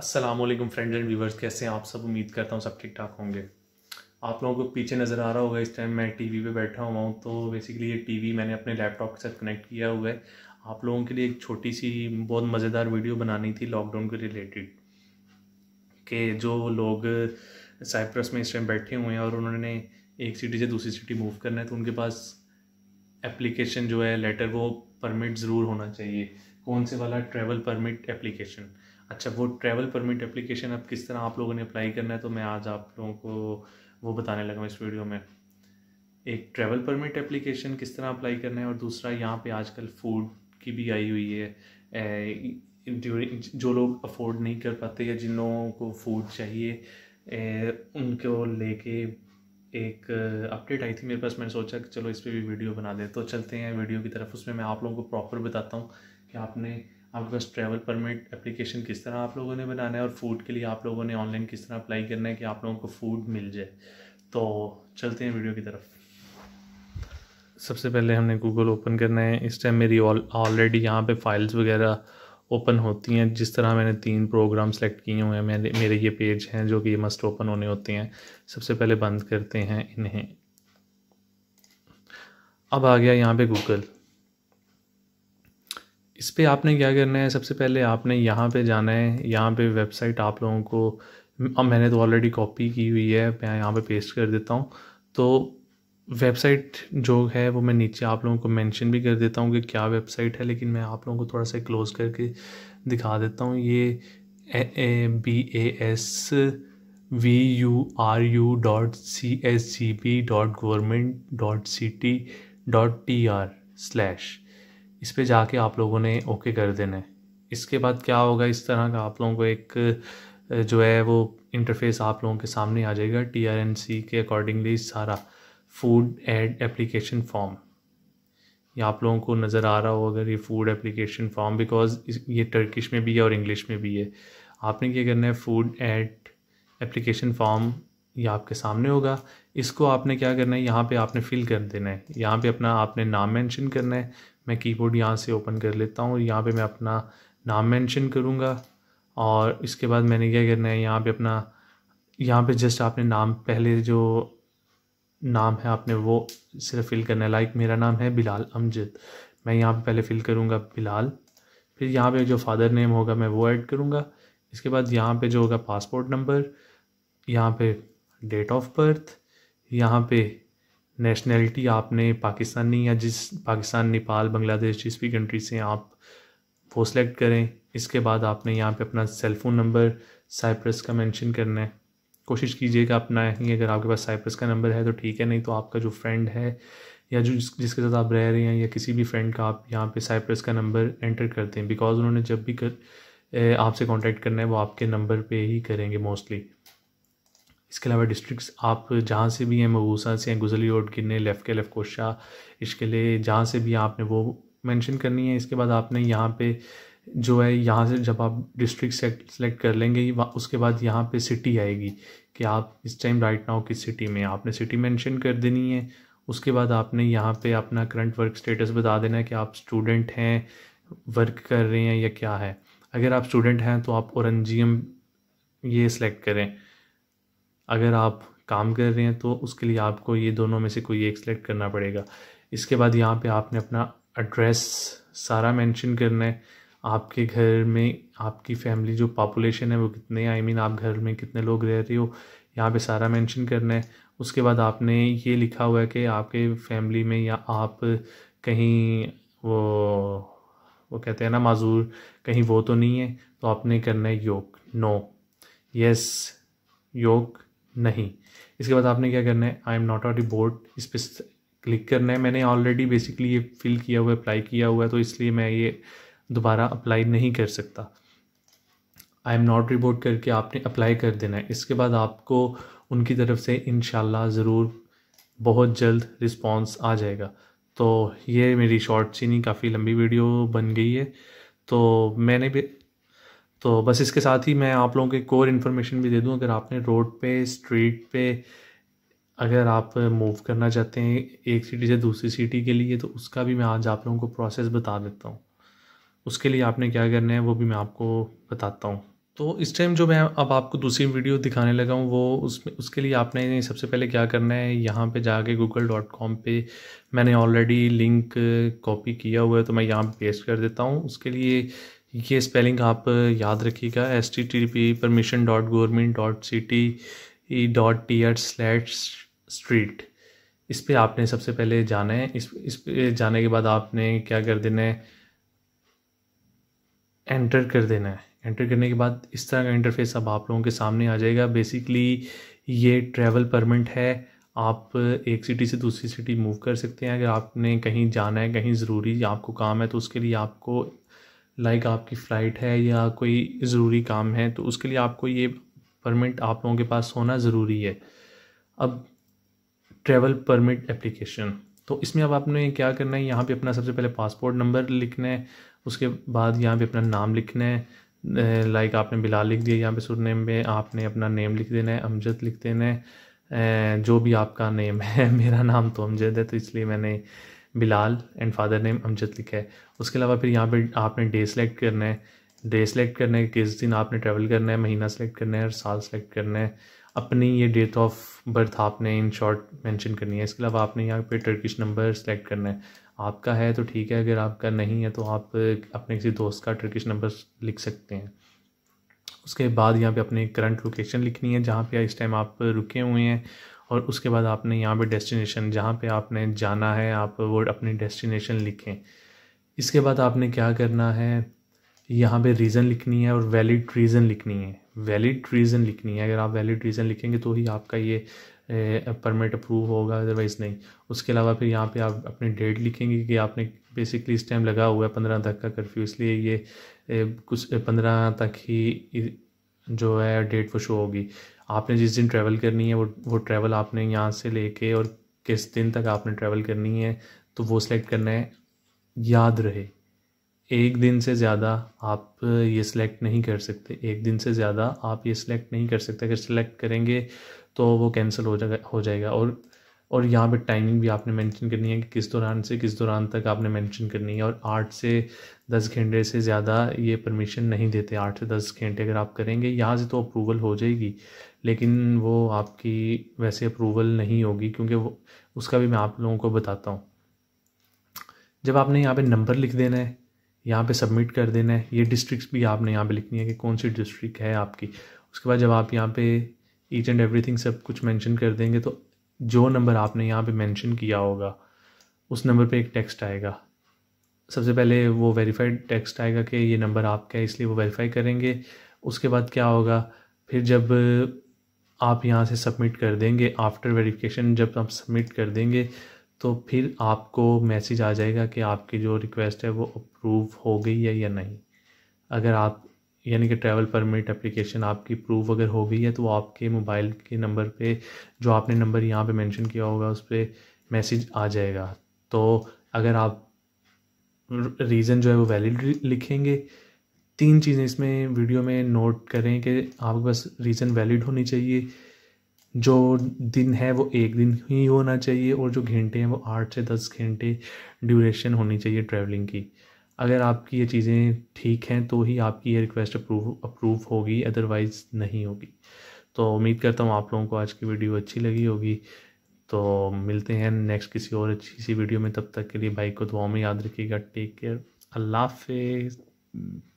Aslam friends and viewers कैसे हैं आप सब उम्मीद करता हूँ सब ठीक ठाक होंगे आप लोगों को पीछे नज़र आ रहा होगा इस टाइम मैं टीवी पे बैठा हुआ हूँ तो बेसिकली ये टीवी मैंने अपने लैपटॉप के साथ कनेक्ट किया हुआ है आप लोगों के लिए एक छोटी सी बहुत मज़ेदार वीडियो बनानी थी लॉकडाउन के रिलेटेड के जो लोग साइप्रस में इस टाइम बैठे हुए हैं और उन्होंने एक सिटी से दूसरी सिटी मूव करना है तो उनके पास एप्लीकेशन जो है लेटर वो परमिट ज़रूर होना चाहिए कौन से वाला ट्रैवल परमिट एप्लीकेशन अच्छा वो ट्रैवल परमिट एप्लीकेशन अब किस तरह आप लोगों ने अप्लाई करना है तो मैं आज आप लोगों को वो बताने लगा इस वीडियो में एक ट्रैवल परमिट एप्लीकेशन किस तरह अप्लाई करना है और दूसरा यहाँ पे आजकल फूड की भी आई हुई है ड्यूरिंग जो लोग अफोर्ड नहीं कर पाते या जिन लोगों को फूड चाहिए ए, उनको लेके एक अपडेट आई थी मेरे पास मैंने सोचा कि चलो इस पर भी वीडियो बना दे तो चलते हैं वीडियो की तरफ उसमें मैं आप लोगों को प्रॉपर बताता हूँ कि आपने आपके पास ट्रैवल परमिट एप्लीकेशन किस तरह आप लोगों ने बनाना है और फूड के लिए आप लोगों ने ऑनलाइन किस तरह अप्लाई करना है कि आप लोगों को फूड मिल जाए तो चलते हैं वीडियो की तरफ सबसे पहले हमने गूगल ओपन करना है इस टाइम मेरी ऑलरेडी यहाँ पे फाइल्स वगैरह ओपन होती हैं जिस तरह मैंने तीन प्रोग्राम सेलेक्ट किए हुए हैं मेरे मेरे ये पेज हैं जो कि ये मस्ट ओपन होने होते हैं सबसे पहले बंद करते हैं इन्हें अब आ गया यहाँ पे गूगल इस पर आपने क्या करना है सबसे पहले आपने यहाँ पे जाना है यहाँ पे वेबसाइट आप लोगों को अब मैंने तो ऑलरेडी कॉपी की हुई है मैं यहाँ पे पेस्ट कर देता हूँ तो वेबसाइट जो है वो मैं नीचे आप लोगों को मेंशन भी कर देता हूँ कि क्या वेबसाइट है लेकिन मैं आप लोगों को थोड़ा सा क्लोज करके दिखा देता हूँ ये B A S V U R U dot C S C B dot government dot C T dot T R slash इस पर जाके आप लोगों ने ओके कर देना है इसके बाद क्या होगा इस तरह का आप लोगों को एक जो है वो इंटरफेस आप लोगों के सामने आ जाएगा टी के अकॉर्डिंगली सारा फूड एड एप्लीकेशन फॉर्म ये आप लोगों को नज़र आ रहा हो अगर ये फूड एप्लीकेशन फॉर्म बिकॉज ये टर्किश में भी है और इंग्लिश में भी है आपने क्या करना है फूड एड एप्लीकेशन फॉर्म ये आपके सामने होगा इसको आपने क्या करना है यहाँ पे आपने फिल कर देना है यहाँ पे अपना आपने नाम मेंशन करना है मैं कीबोर्ड यहाँ से ओपन कर लेता हूँ यहाँ पे मैं अपना नाम मेंशन करूँगा और इसके बाद मैंने क्या करना है यहाँ पे अपना यहाँ पे जस्ट आपने नाम पहले जो नाम है आपने वो सिर्फ फिल करना है लाइक मेरा नाम है बिलाल अमजद मैं यहाँ पे पहले फ़िल करूँगा बिलाल फिर यहाँ पे जो फादर नेम होगा मैं वो ऐड करूँगा इसके बाद यहाँ पे जो होगा पासपोर्ट नंबर यहाँ पे डेट ऑफ बर्थ यहाँ पे नेशनैलिटी आपने पाकिस्तानी या जिस पाकिस्तान नेपाल बांग्लादेश जिस भी कंट्री से आप वो सिलेक्ट करें इसके बाद आपने यहाँ पे अपना सेल फ़ोन नंबर साइप्रस का मेंशन करना है कोशिश कीजिएगा अपना ही अगर आपके पास साइप्रस का नंबर है तो ठीक है नहीं तो आपका जो फ्रेंड है या जो जिस, जिसके साथ आप रह रहे हैं या किसी भी फ्रेंड का आप यहाँ पे साइप्रस का नंबर एंटर करते हैं बिकॉज उन्होंने जब भी कर आपसे कॉन्टैक्ट करना है वो आपके नंबर पे ही करेंगे मोस्टली इसके अलावा डिस्ट्रिक्ट्स आप जहाँ से भी हैं मबूसा से हैं गुजली रोड किन्ने लेफ़्ट के लेफ्ट कोशा लिए जहाँ से भी आपने वो मेंशन करनी है इसके बाद आपने यहाँ पे जो है यहाँ से जब आप डिस्ट्रिक्ट सेलेक्ट कर लेंगे उसके बाद यहाँ पे सिटी आएगी कि आप इस टाइम राइट नाउ किस सिटी में आपने सिटी मेंशन कर देनी है उसके बाद आपने यहाँ पे अपना करंट वर्क स्टेटस बता देना है कि आप स्टूडेंट हैं वर्क कर रहे हैं या क्या है अगर आप स्टूडेंट हैं तो आप और ये सिलेक्ट करें अगर आप काम कर रहे हैं तो उसके लिए आपको ये दोनों में से कोई एक सिलेक्ट करना पड़ेगा इसके बाद यहाँ पे आपने अपना एड्रेस सारा मेंशन करना है आपके घर में आपकी फैमिली जो पॉपुलेशन है वो कितने आई I मीन mean, आप घर में कितने लोग रह रहे हो यहाँ पे सारा मेंशन करना है उसके बाद आपने ये लिखा हुआ है कि आपके फैमिली में या आप कहीं वो वो कहते हैं ना माजूर कहीं वो तो नहीं है तो आपने करना है योग नो यस योग नहीं इसके बाद आपने क्या करना है आई एम नॉट ऑट बोर्ड इस पर क्लिक करना है मैंने ऑलरेडी बेसिकली ये फिल किया हुआ अप्लाई किया हुआ है तो इसलिए मैं ये दोबारा अप्लाई नहीं कर सकता आई एम नॉट रिपोर्ट करके आपने अप्लाई कर देना है इसके बाद आपको उनकी तरफ से इन ज़रूर बहुत जल्द रिस्पॉन्स आ जाएगा तो ये मेरी शॉर्ट सीनी काफ़ी लंबी वीडियो बन गई है तो मैंने भी तो बस इसके साथ ही मैं आप लोगों के कोर इन्फॉर्मेशन भी दे दूं अगर आपने रोड पे स्ट्रीट पे अगर आप मूव करना चाहते हैं एक सिटी से दूसरी सिटी के लिए तो उसका भी मैं आज आप लोगों को प्रोसेस बता देता हूँ उसके लिए आपने क्या करना है वो भी मैं आपको बताता हूँ तो इस टाइम जो मैं अब आपको दूसरी वीडियो दिखाने लगा हूँ वो उसमें उसके लिए आपने सबसे पहले क्या करना है यहाँ पे जाके गूगल डॉट कॉम पर मैंने ऑलरेडी लिंक कॉपी किया हुआ है तो मैं यहाँ पेस्ट कर देता हूँ उसके लिए ये स्पेलिंग आप याद रखिएगा S T T P permission dot government dot T E dot T at slash street इस पर आपने सबसे पहले जाना है इस इस पर जाने के बाद आपने क्या कर देना है एंटर कर देना है एंटर करने के बाद इस तरह का इंटरफेस अब आप लोगों के सामने आ जाएगा बेसिकली ये ट्रैवल परमिट है आप एक सिटी से दूसरी सिटी मूव कर सकते हैं अगर आपने कहीं जाना है कहीं ज़रूरी आपको काम है तो उसके लिए आपको लाइक आपकी फ़्लाइट है या कोई ज़रूरी काम है तो उसके लिए आपको ये परमिट आप लोगों के पास होना ज़रूरी है अब ट्रैवल परमिट एप्लीकेशन तो इसमें अब आपने क्या करना है यहाँ पे अपना सबसे पहले पासपोर्ट नंबर लिखना है उसके बाद यहाँ पे अपना नाम लिखना है लाइक आपने बिलाल लिख दिया यहाँ पे सुरनेम में आपने अपना नेम लिख देना है अमजद लिख देना है जो भी आपका नेम है मेरा नाम तो अमजद है तो इसलिए मैंने Bilal and father name Amjad लिखा है उसके अलावा फिर यहाँ पे आपने डे सेलेक्ट करना है डे सेलेक्ट करना है किस दिन आपने ट्रैवल करना है महीना सेलेक्ट करना है और साल सेलेक्ट करना है अपनी ये डेट ऑफ बर्थ आपने इन शॉर्ट मेंशन करनी है इसके अलावा आपने यहाँ पे टर्किश नंबर सेलेक्ट करना है आपका है तो ठीक है अगर आपका नहीं है तो आप अपने किसी दोस्त का टर्किश नंबर लिख सकते हैं उसके बाद यहाँ पे अपने करंट लोकेशन लिखनी है जहाँ पे इस टाइम आप रुके हुए हैं और उसके बाद आपने यहाँ पे डेस्टिनेशन जहाँ पे आपने जाना है आप वो अपनी डेस्टिनेशन लिखें इसके बाद आपने क्या करना है यहाँ पे रीज़न लिखनी है और वैलिड रीज़न लिखनी है वैलिड रीज़न लिखनी है अगर आप वैलिड रीज़न लिखेंगे तो ही आपका ये परमिट अप्रूव होगा अदरवाइज़ नहीं उसके अलावा फिर यहाँ पे आप अपनी डेट लिखेंगे कि आपने बेसिकली इस टाइम लगा हुआ है पंद्रह तक का कर्फ्यू इसलिए ये कुछ पंद्रह तक ही जो है डेट वो शो होगी आपने जिस दिन ट्रैवल करनी है वो वो ट्रैवल आपने यहाँ से लेके और किस दिन तक आपने ट्रैवल करनी है तो वो सिलेक्ट करना है याद रहे एक दिन से ज़्यादा आप ये सिलेक्ट नहीं कर सकते एक दिन से ज़्यादा आप ये सिलेक्ट नहीं कर सकते अगर सिलेक्ट करेंगे तो वो कैंसिल हो जाएगा हो जाएगा और और यहाँ पे टाइमिंग भी आपने मेंशन करनी है कि किस दौरान से किस दौरान तक आपने मेंशन करनी है और आठ से दस घंटे से ज़्यादा ये परमिशन नहीं देते आठ से दस घंटे अगर आप करेंगे यहाँ से तो अप्रूवल हो जाएगी लेकिन वो आपकी वैसे अप्रूवल नहीं होगी क्योंकि वो उसका भी मैं आप लोगों को बताता हूँ जब आपने यहाँ पे नंबर लिख देना है यहाँ पे सबमिट कर देना है ये डिस्ट्रिक्ट भी आपने यहाँ पे लिखनी है कि कौन सी डिस्ट्रिक्ट है आपकी उसके बाद जब आप यहाँ पे ईच एंड एवरीथिंग सब कुछ मेंशन कर देंगे तो जो नंबर आपने यहाँ पे मेंशन किया होगा उस नंबर पे एक टेक्स्ट आएगा सबसे पहले वो वेरीफाइड टेक्स्ट आएगा कि ये नंबर आपका है इसलिए वो वेरीफाई करेंगे उसके बाद क्या होगा फिर जब आप यहाँ से सबमिट कर देंगे आफ्टर वेरिफिकेशन जब आप सबमिट कर देंगे तो फिर आपको मैसेज आ जाएगा कि आपकी जो रिक्वेस्ट है वो अप्रूव हो गई है या नहीं अगर आप यानी कि ट्रैवल परमिट एप्लीकेशन आपकी प्रूफ अगर हो गई है तो आपके मोबाइल के नंबर पे जो आपने नंबर यहाँ पे मेंशन किया होगा उस पर मैसेज आ जाएगा तो अगर आप रीज़न जो है वो वैलिड लिखेंगे तीन चीज़ें इसमें वीडियो में नोट करें कि आपके पास रीज़न वैलिड होनी चाहिए जो दिन है वो एक दिन ही होना चाहिए और जो घंटे हैं वो आठ से दस घंटे ड्यूरेशन होनी चाहिए ट्रैवलिंग की अगर आपकी ये चीज़ें ठीक हैं तो ही आपकी ये रिक्वेस्ट अप्रूव अप्रूव होगी अदरवाइज़ नहीं होगी तो उम्मीद करता हूँ आप लोगों को आज की वीडियो अच्छी लगी होगी तो मिलते हैं नेक्स्ट किसी और अच्छी सी वीडियो में तब तक के लिए भाई को दुआ में याद रखिएगा टेक केयर अल्लाह हाफिज़